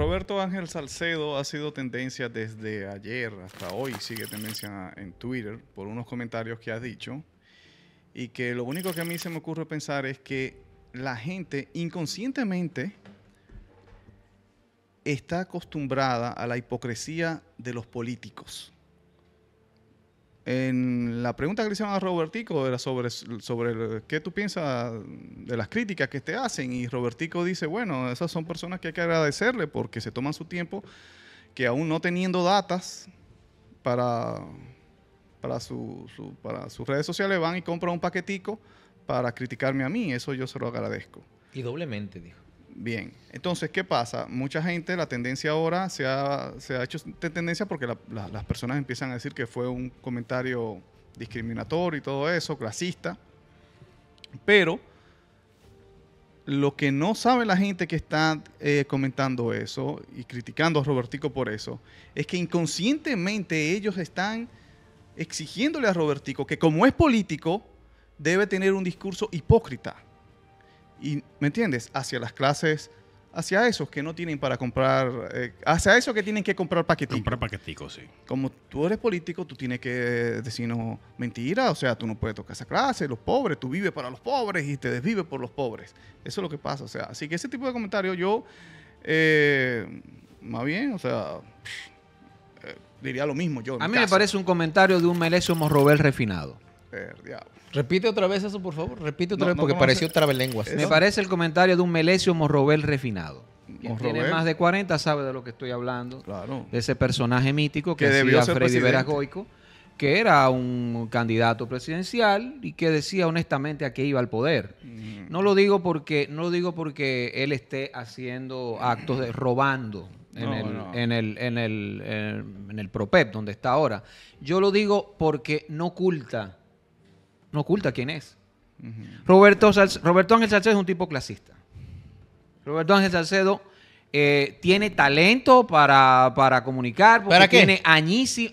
Roberto Ángel Salcedo ha sido tendencia desde ayer hasta hoy, sigue tendencia en Twitter por unos comentarios que ha dicho y que lo único que a mí se me ocurre pensar es que la gente inconscientemente está acostumbrada a la hipocresía de los políticos. En la pregunta que le hicieron a Robertico era sobre, sobre qué tú piensas de las críticas que te hacen y Robertico dice, bueno, esas son personas que hay que agradecerle porque se toman su tiempo que aún no teniendo datas para, para, para sus redes sociales van y compran un paquetico para criticarme a mí, eso yo se lo agradezco. Y doblemente, dijo. Bien, entonces, ¿qué pasa? Mucha gente, la tendencia ahora se ha, hecho de tendencia porque las personas empiezan a decir que fue un comentario discriminatorio y todo eso, clasista, pero lo que no sabe la gente que está eh, comentando eso y criticando a Robertico por eso, es que inconscientemente ellos están exigiéndole a Robertico que como es político, debe tener un discurso hipócrita y, ¿me entiendes? Hacia las clases, hacia esos que no tienen para comprar, eh, hacia esos que tienen que comprar paquetitos. Comprar paqueticos, sí. Como tú eres político, tú tienes que decirnos mentira, o sea, tú no puedes tocar esa clase, los pobres, tú vives para los pobres y te desvives por los pobres. Eso es lo que pasa, o sea, así que ese tipo de comentarios yo, eh, más bien, o sea... Eh, diría lo mismo yo. A mí me parece un comentario de un Melésimo Morrobel refinado. Repite otra vez eso, por favor. Repite otra vez porque porque otra pareció trabelenguas. Me parece el comentario de un Melesio Morrobel refinado. tiene más de 40 sabe de lo que estoy hablando. Claro. De ese personaje mítico que, decía Freddy Goico, que era un candidato presidencial y que decía honestamente a qué iba al poder. Mm. No lo digo porque no lo digo porque él esté haciendo actos de robando en, el, En, el, en, el, en, el, en el PROPEP, donde está ahora. Yo lo digo porque no oculta no oculta quién es. Roberto, Ángel Salcedo es un tipo clasista. Roberto Ángel Salcedo eh, tiene talento para, comunicar, porque ¿Para tiene años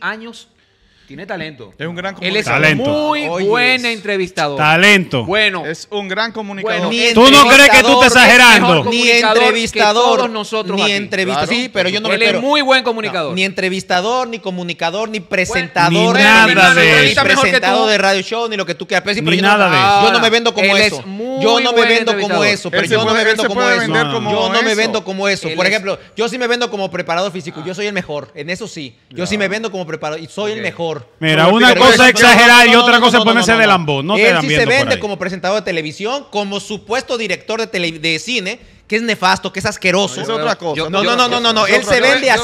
tiene talento. Es un gran comunicador. Él es talento. muy buen entrevistador. Talento. Bueno. Es un gran comunicador. tú no crees que tú estás exagerando. Ni entrevistador. todos nosotros ni entrevistador. Sí, pero yo no Él me es muy buen comunicador. Ni entrevistador, ni comunicador, ni presentador. ni nada de, de Presentado de radio show, ni lo que tú quieras. Pero ni nada de eso. Yo no me vendo como eso. Yo no me vendo como eso. yo no me vendo como eso. Yo no me vendo como eso. Por ejemplo, yo sí me vendo como preparador físico. Yo soy el mejor. En eso sí. Yo sí me vendo como preparador. Y soy el mejor. Mira, una cosa es exagerar y otra cosa es ponerse de lambón. No Él sí se vende como presentador de televisión, como supuesto director de cine que es nefasto, que es asqueroso. Es otra cosa. no, no, no, no, no, Él se vende así.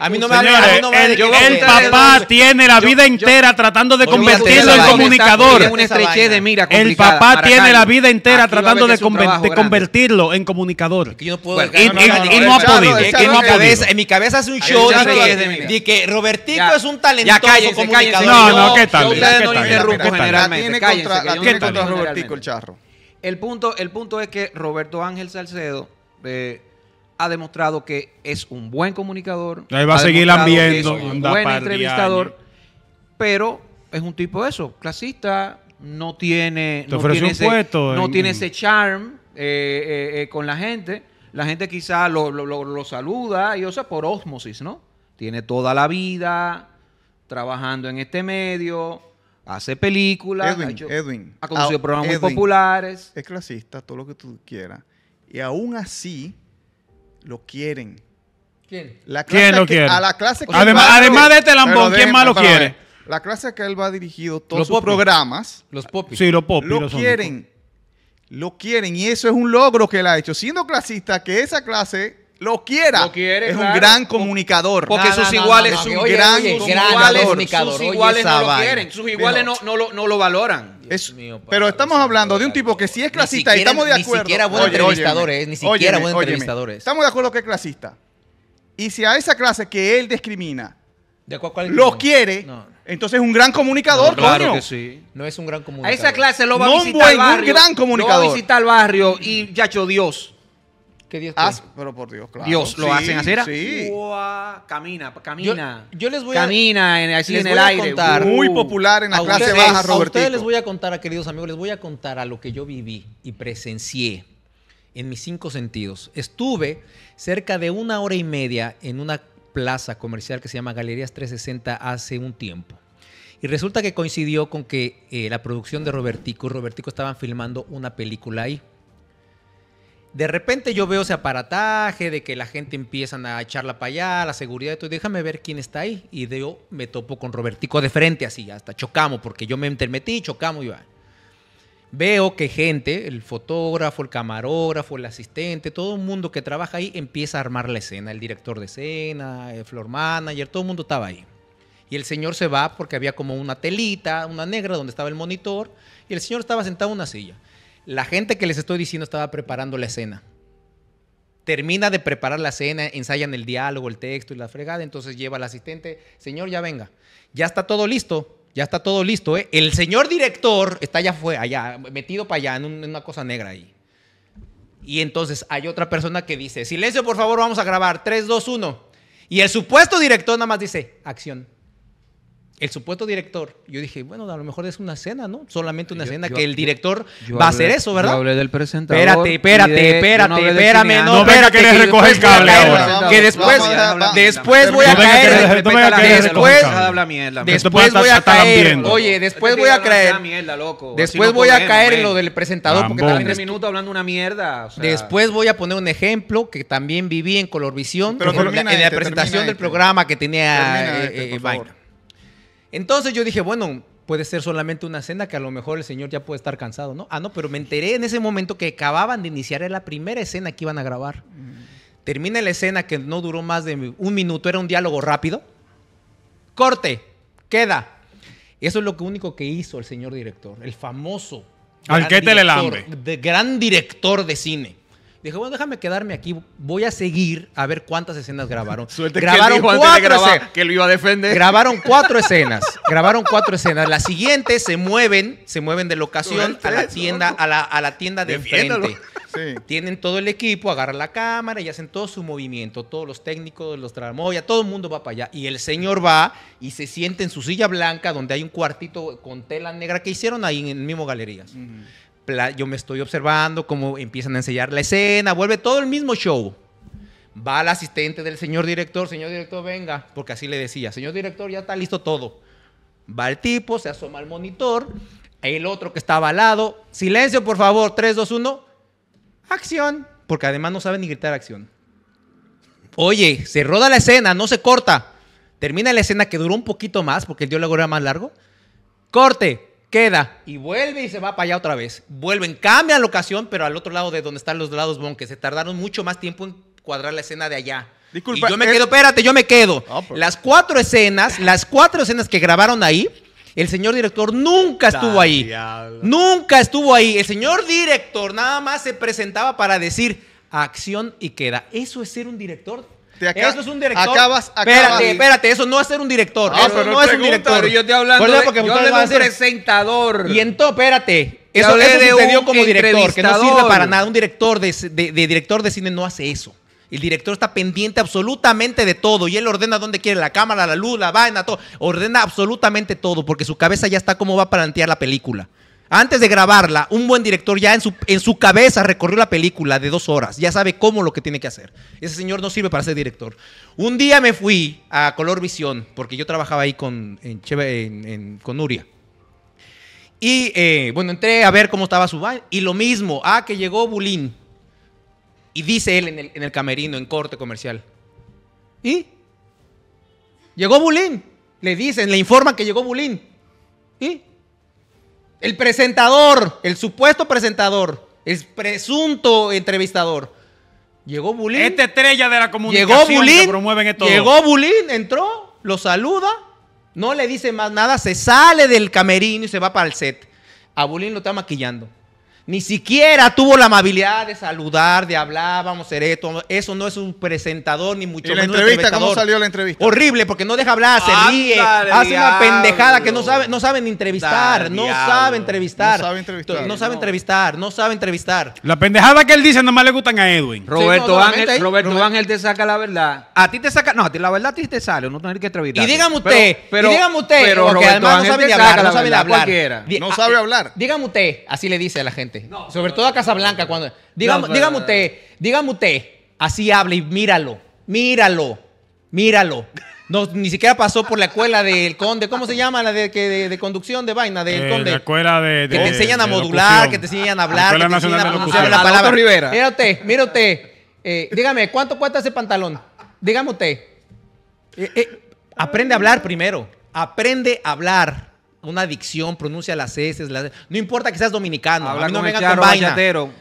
a mí no me habla. el, papá tiene la vida entera tratando de convertirlo en comunicador. El papá tiene la vida entera tratando de convertirlo en comunicador. Y no ha podido. En mi cabeza hace un show de que Robertico es un talentoso comunicador. No, no, ¿qué tal? no generalmente. ¿Qué tal Robertico el charro? El punto, el punto es que Roberto Ángel Salcedo eh, ha demostrado que es un buen comunicador. Ahí va a seguir ambiendo. un buen entrevistador. Pero es un tipo de eso, clasista, no tiene, no tiene, ese, charm eh, eh, con la gente. La gente quizá lo, lo, lo, saluda y o sea, por osmosis, ¿no? Tiene toda la vida trabajando en este medio, Hace películas. ha, hecho, ah, programas muy populares. Es clasista, todo lo que tú quieras. Y aún así, lo quieren. ¿Quién? ¿Quién lo quiere? A la clase además, de este lambón, ¿quién más lo quiere? La clase que él va dirigido, todos los sus programas. Los popis. Sí, los popis. Lo quieren. Lo quieren. Y eso es un logro que él ha hecho. Siendo clasista, que esa clase lo quiera. es un gran comunicador. Porque sus iguales, no, gran comunicador. sus iguales no lo quieren, sus iguales no, lo, valoran. pero estamos hablando de un tipo que si es clasista estamos de acuerdo. Eh, ni siquiera buen entrevistador es, ni siquiera buen entrevistador Estamos de acuerdo que es clasista. Y si a esa clase que él discrimina lo quiere, entonces es un gran comunicador, claro Que sí. No es un gran comunicador. A esa clase lo va a visitar. No un gran comunicador. va a visitar el barrio y, ya Dios. ¿Qué Dios ah, pero por Dios, claro. Dios, ¿lo hacen así, Sí. camina, camina. Yo, les voy a... camina así en el aire. Uh, Muy popular en la clase baja, a ustedes les voy a contar, queridos amigos, les voy a contar a lo que yo viví y presencié en mis cinco sentidos. Estuve cerca de una hora y media en una plaza comercial que se llama Galerías 360 hace un tiempo. Y resulta que coincidió con que eh, la producción de Robertico, Robertico estaban filmando una película ahí. De repente yo veo ese aparataje de que la gente empiezan a echarla para allá, la seguridad, tú déjame ver quién está ahí. Y yo me topo con Robertico de frente, así, hasta chocamos, porque yo me intermetí, chocamos y va. Veo que gente, el fotógrafo, el camarógrafo, el asistente, todo el mundo que trabaja ahí empieza a armar la escena. El director de escena, el floor manager, todo el mundo estaba ahí. Y el señor se va porque había como una telita, una negra donde estaba el monitor, y el señor estaba sentado en una silla. La gente que les estoy diciendo estaba preparando la escena. Termina de preparar la escena, ensayan el diálogo, el texto y la fregada, entonces lleva al asistente, señor, ya venga, ya está todo listo, ya está todo listo, ¿eh? El señor director está allá fue allá, metido para allá, en, en una cosa negra ahí. Y entonces hay otra persona que dice, silencio, por favor, vamos a grabar, 3, 2, 1. Y el supuesto director nada más dice, acción el supuesto director, yo dije, bueno, a lo mejor es una escena, ¿no? Solamente una escena que el director va a hacer eso, ¿verdad? Yo del presentador. Espérate, espérate, espérate, espérame, no, espérate, no, que, que les recoges cable ahora. Que después, después voy a caer. Después, después voy a caer. Oye, después voy a caer. Después voy a caer en lo del presentador porque también hablando una mierda. Después voy a poner un ejemplo que también viví en Colorvisión en la este, presentación del este. programa que tenía Mike. Entonces yo dije, bueno, puede ser solamente una escena que a lo mejor el señor ya puede estar cansado, ¿no? Ah, no, pero me enteré en ese momento que acababan de iniciar la primera escena que iban a grabar. Mm. Termina la escena que no duró más de un minuto, era un diálogo rápido. Corte, queda. Eso es lo único que hizo el señor director, el famoso. Al que te de gran director de cine. Dije, bueno, déjame quedarme aquí. Voy a seguir a ver cuántas escenas grabaron. grabaron que cuatro escenas. que lo iba a defender. Grabaron cuatro escenas. grabaron cuatro escenas. Las siguientes se mueven, se mueven de locación a la tienda, a la, tienda de enfrente. Tienen todo el equipo, agarran la cámara y hacen todo su movimiento, todos los técnicos, los tramoya, todo el mundo va para allá. Y el señor va y se siente en su silla blanca donde hay un cuartito con tela negra que hicieron ahí en el mismo Galerías yo me estoy observando cómo empiezan a enseñar la escena, vuelve todo el mismo show. Va el asistente del señor director, señor director, venga, porque así le decía, señor director, ya está listo todo. Va el tipo, se asoma al monitor, el otro que estaba al lado, silencio por favor, 3, 2, 1, acción, porque además no sabe ni gritar acción. Oye, se roda la escena, no se corta. Termina la escena que duró un poquito más, porque el diálogo era más largo. Corte, queda y vuelve y se va para allá otra vez. Vuelven, cambian la ocasión, pero al otro lado de donde están los lados bonques. Se tardaron mucho más tiempo en cuadrar la escena de allá. Disculpa. Y yo me quedo, espérate, yo me quedo. Las cuatro escenas, las cuatro escenas que grabaron ahí, el señor director nunca estuvo ahí. Nunca estuvo ahí. El señor director nada más se presentaba para decir acción y queda. Eso es ser un director eso es un director. Espérate, espérate, eso no es ser un director. Ah, eso no es un director. Yo estoy hablando de, porque yo de un presentador. Y entonces, espérate, eso, eso sucedió como director, que no sirve para nada. Un director de, director de cine no hace eso. El director está pendiente absolutamente de todo y él ordena dónde quiere la cámara, la luz, la vaina, todo. Ordena absolutamente todo porque su cabeza ya está como va a plantear la película. Antes de grabarla, un buen director ya en su, en su cabeza recorrió la película de dos horas, ya sabe cómo lo que tiene que hacer. Ese señor no sirve para ser director. Un día me fui a Color Visión, porque yo trabajaba ahí con, en, con Nuria. Y eh, bueno, entré a ver cómo estaba su baile. Y lo mismo, ah, que llegó Bulín. Y dice él en el, en el camerino, en corte comercial. ¿Y? Llegó Bulín. Le dicen, le informan que llegó Bulín. ¿Y? El presentador, el supuesto presentador, el presunto entrevistador. Llegó Bulín. Esta estrella de la comunidad. llegó Bulín, esto. Llegó Bulín, entró, lo saluda, no le dice más nada, se sale del camerino y se va para el set. A Bulín lo está maquillando. Ni siquiera tuvo la amabilidad de saludar, de hablar, vamos a hacer esto. Eso no es un presentador, ni mucho menos. entrevista? ¿Cómo salió la entrevista? Horrible, porque no deja hablar, se ríe, hace una pendejada que no sabe, no saben entrevistar, no sabe entrevistar. No sabe entrevistar. No sabe entrevistar, La pendejada que él dice nomás le gustan a Edwin. Roberto Ángel, Roberto Ángel te saca la verdad. A ti te saca, no, a ti la verdad a ti te sale, no tener que entrevistar. Y dígame usted, y dígame usted, porque además no sabe hablar, no sabe hablar. No sabe hablar. Dígame usted, así le dice a la gente. Sobre todo a Casablanca. Cuando, dígame, usted, así habla y míralo, míralo, míralo. ni siquiera pasó por la escuela del conde. ¿Cómo se llama la de, conducción de vaina del eh, conde? La escuela de, Que te ah, enseñan a modular, que te enseñan a hablar, la que te enseñan la palabra. Rivera. Eh, dígame, ¿cuánto cuesta ese pantalón? Dígame usted. Eh, aprende a hablar primero. Aprende a hablar una adicción, pronuncia las S, las... no importa que seas dominicano, a mí no con vaina.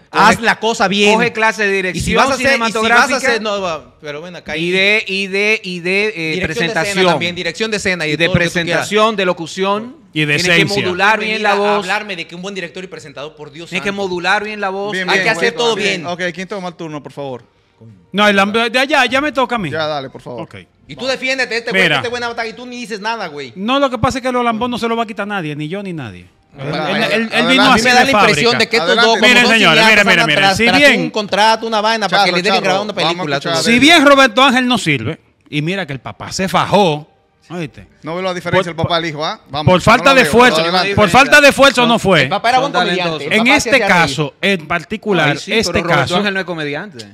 haz la cosa bien. Coge clase de dirección y si vas a hacer, y Si vas a hacer, no, pero bueno, acá. Y de, y de, y de eh, presentación. también, dirección de escena. Y de, presentación, de locución. Y de Tienes esencia. que modular bien la voz. hablarme de que un buen director y presentador, por Dios Tienes que modular bien la voz. Hay que hacer todo bien. bien. Ok, ¿quién toma el turno, por favor? No, el, de ya, ya me toca a mí. Ya, dale, por favor. Ok. Y tú defiéndete, este güey este buena batalla y tú ni dices nada, güey. No, lo que pasa es que el olambón no se lo va a quitar nadie, ni yo ni nadie. Él, A mí me da la impresión de que estos dos, Adelante. Miren, señores, miren, miren, Si bien- un contrato, una vaina, para que le dejen grabar una película. Si bien Roberto Ángel no sirve, y mira que el papá se fajó, No veo la diferencia el papá al hijo, ¿ah? Vamos, Por falta de esfuerzo, por falta de esfuerzo no fue. El papá era buen comediante. En este caso, en particular, este caso. Roberto Ángel no es comediante.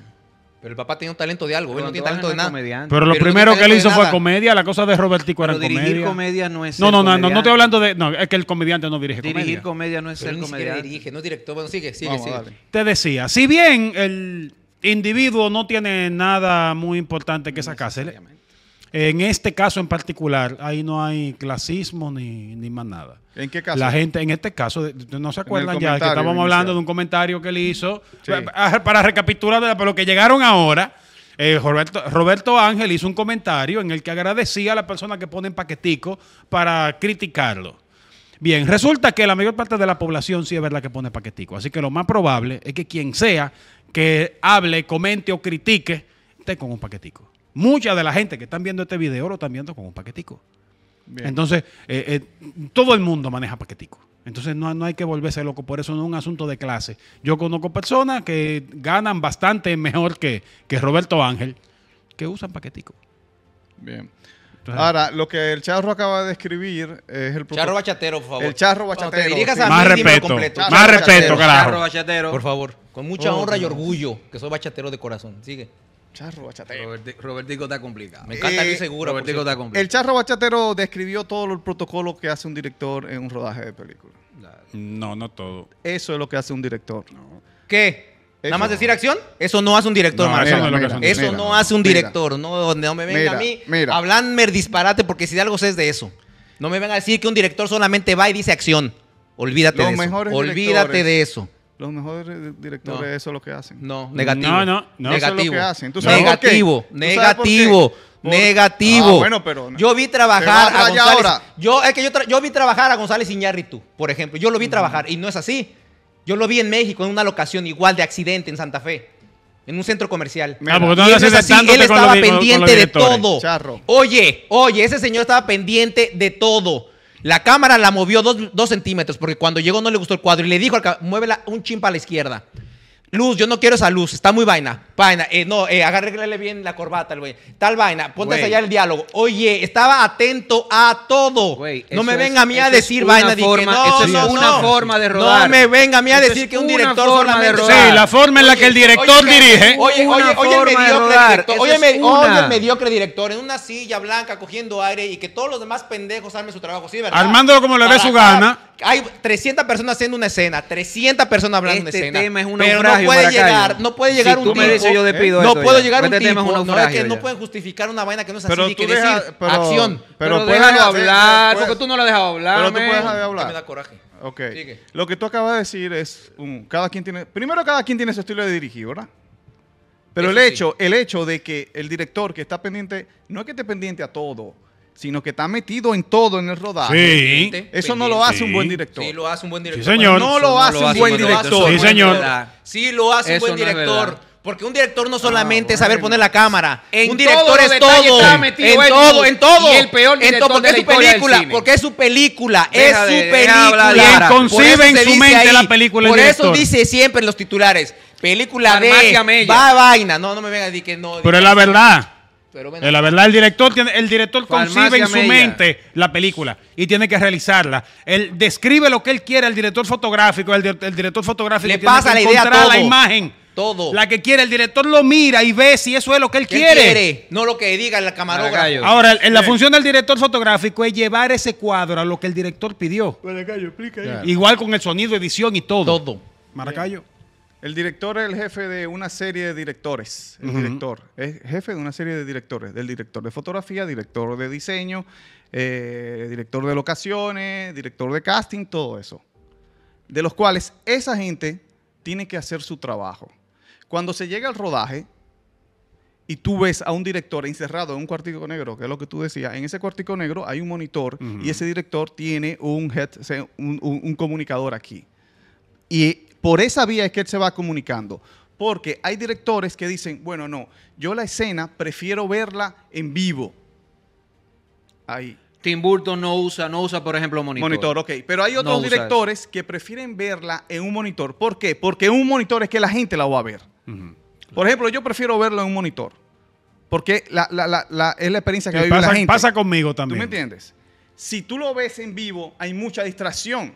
Pero el papá tenía un talento de algo, él no tiene talento de nada. Pero lo primero que él hizo fue comedia, la cosa de Robertico era comedia. dirigir comedia. no es No, no, no, no, no estoy hablando de. No, es que el comediante no dirige Dirigir comedia. no es el comediante. dirige, no director. Bueno, sigue, sigue, sí sigue. Te decía, si bien el individuo no tiene nada muy importante que sacarse, en este caso en particular, ahí no hay clasismo ni, más nada. ¿En qué caso? La gente, en este caso, no se acuerdan ya que estábamos hablando de un comentario que él hizo. Para, recapitular, pero lo que llegaron ahora, eh, Roberto, Ángel hizo un comentario en el que agradecía a la persona que ponen paquetico para criticarlo. Bien, resulta que la mayor parte de la población sí es verdad que pone paquetico. Así que lo más probable es que quien sea que hable, comente o critique, esté con un paquetico. Mucha de la gente que están viendo este video lo están viendo con un paquetico. Entonces, eh, eh, todo el mundo maneja paquetico. Entonces, no, no hay que volverse loco. Por eso no es un asunto de clase. Yo conozco personas que ganan bastante mejor que, Roberto Ángel, que usan paquetico. Bien. Ahora, lo que el charro acaba de escribir es el... Charro bachatero, por favor. El charro bachatero. más respeto, más respeto, carajo. Charro bachatero. Por favor, con mucha oh, honra y orgullo, que soy bachatero de corazón. Sigue. Charro bachatero. Robertico está complicado. Me encanta eh, seguro. Robertico está complicado. El charro bachatero describió todo el protocolo que hace un director en un rodaje de película. No, no todo. Eso es lo que hace un director. ¿Qué? Nada más decir acción, eso no hace un director, no, eso no hace un director. No, no me venga a mí Hablanme, disparate porque si de algo sé es de eso. No me vengan a decir que un director solamente va y dice acción. Olvídate de eso. Olvídate de eso los mejores directores eso es lo que hacen. No, negativo. No, no, no negativo. es lo que hacen. negativo, negativo, negativo. bueno, pero yo vi trabajar a, González. Yo que yo, vi trabajar a González Iñárritu, por ejemplo. Yo lo vi mm. trabajar y no es así. Yo lo vi en México en una locación igual de accidente en Santa Fe. En un centro comercial. Ah, y es así. él estaba pendiente de todo. Oye, oye, ese señor estaba pendiente de todo la cámara la movió dos, centímetros porque cuando llegó no le gustó el cuadro y le dijo, al, muévela un chimpa a la izquierda. Luz, yo no quiero esa luz, está muy vaina. Vaina, eh, no, eh, agárrele bien la corbata, güey. Tal vaina, ponte allá el diálogo. Oye, estaba atento a todo. no me venga a mí a decir vaina no, no, una forma de rodar. No me venga a mí a decir que un director solamente. Sí, la forma en la que el director dirige. Oye, oye, oye, el mediocre director. Oye, me, el mediocre director en una silla blanca cogiendo aire y que todos los demás pendejos armen su trabajo. Sí, ¿verdad? Armándolo como le dé su gana. Hay 300 personas haciendo una escena, 300 personas hablando de este una escena. Tema es una no puede llegar, no puede llegar un día yo ¿eh? No puedo llegar este un tipo, no, que no pueden justificar una vaina que no es pero así, que acción. Pero, déjalo hablar, porque tú no lo has dejado hablar. Pero tú puedes de hablar. Me da coraje. Lo que tú acabas de decir es, cada quien tiene, primero cada quien tiene su estilo de dirigir, ¿verdad? Pero el hecho, el hecho de que el director que está pendiente, no es que esté pendiente a todo, sino que está metido en todo en el rodaje. Sí. Eso no lo hace un buen director. Sí, lo hace un buen director. Sí, señor. No lo, hace, un buen director. Sí, señor. Sí, lo hace un buen director. porque un director no ah, solamente es saber poner la cámara. un director es todo. En todo, en todo. Y el peor director porque, de es la película, porque es su película. es su película. Es concibe en su mente la película. Por eso dice siempre en los titulares. Película de. Va vaina. No, no me vengas a decir que no. Pero es la verdad. Eh, la verdad, el director, tiene, el director concibe en su mente la película y tiene que realizarla. Él describe lo que él quiere al director fotográfico, el, director fotográfico le pasa la idea la imagen. Todo. La que quiere, el director lo mira y ve si eso es lo que él quiere. No lo que diga el camarógrafo. Ahora, la función del director fotográfico es llevar ese cuadro a lo que el director pidió. Maracayo, explica Igual con el sonido, edición y todo. Todo. Maracayo. El director es el jefe de una serie de directores. El director es jefe de una serie de directores. Del director de fotografía, director de diseño, eh, director de locaciones, director de casting, todo eso. De los cuales esa gente tiene que hacer su trabajo. Cuando se llega al rodaje y tú ves a un director encerrado en un cuartico negro, que es lo que tú decías, en ese cuartico negro hay un monitor y ese director tiene un, head, un comunicador aquí. Y por esa vía es que él se va comunicando. Porque hay directores que dicen, bueno, no, yo la escena prefiero verla en vivo. Ahí. Tim Burton no usa, no usa, por ejemplo, monitor. Monitor, ok. Pero hay otros directores que prefieren verla en un monitor. ¿Por qué? Porque un monitor es que la gente la va a ver. Por ejemplo, yo prefiero verlo en un monitor. Porque es la experiencia que, vive la gente. Pasa conmigo también. ¿Tú me entiendes? Si tú lo ves en vivo, hay mucha distracción.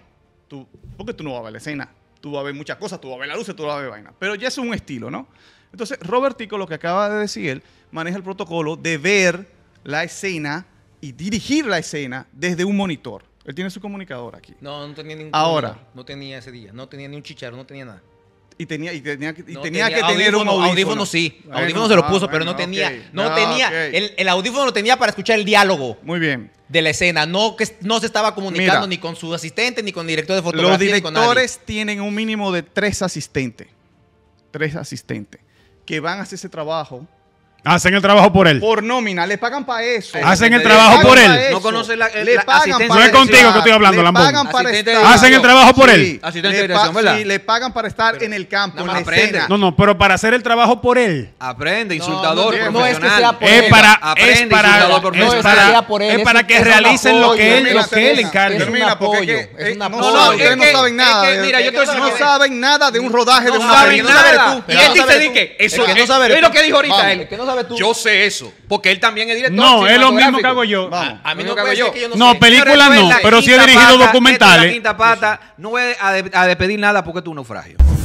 Tú, qué tú no vas a ver la escena tú vas a ver muchas cosas, tú vas a ver la luz, tú vas a ver vaina. Pero ya es un estilo, ¿no? Entonces, Robertico, lo que acaba de decir él, maneja el protocolo de ver la escena y dirigir la escena desde un monitor. Él tiene su comunicador aquí. No, no tenía ningún. Ahora. No tenía ese día. No tenía ni un chicharro, no tenía nada y tenía, y tenía, tenía, que tener un audífono. Audífono sí, audífono se lo puso, pero no tenía, no, ah, tenía, el, audífono lo tenía para escuchar el diálogo. Muy bien. De la escena, no que no se estaba comunicando ni con su asistente, ni con el director de fotografía. Los directores tienen un mínimo de tres asistentes, tres asistentes, que van a hacer ese trabajo Hacen el trabajo por él. Por nómina, le pagan para eso. Hacen el trabajo por él. No conocen la, eh, No es contigo que estoy hablando, Lambón. Hacen el trabajo por él. Sí, le, pagan para estar en el campo, no, en No, no, pero para hacer el trabajo por él. Aprende, insultador, no, es que sea por él. Es para, es para, es para, que realicen lo que él, lo que él encarga. Mira, porque no, no, ustedes no saben nada. Mira, yo no saben nada de un rodaje de una No saben nada. Y él dice dije eso es lo que dijo ahorita él. Yo sé eso, porque él también es director. No, es lo mismo que hago yo. A, mí no, que yo. no, películas no, pero sí he dirigido documentales. quinta pata, no voy a, despedir nada porque es un naufragio.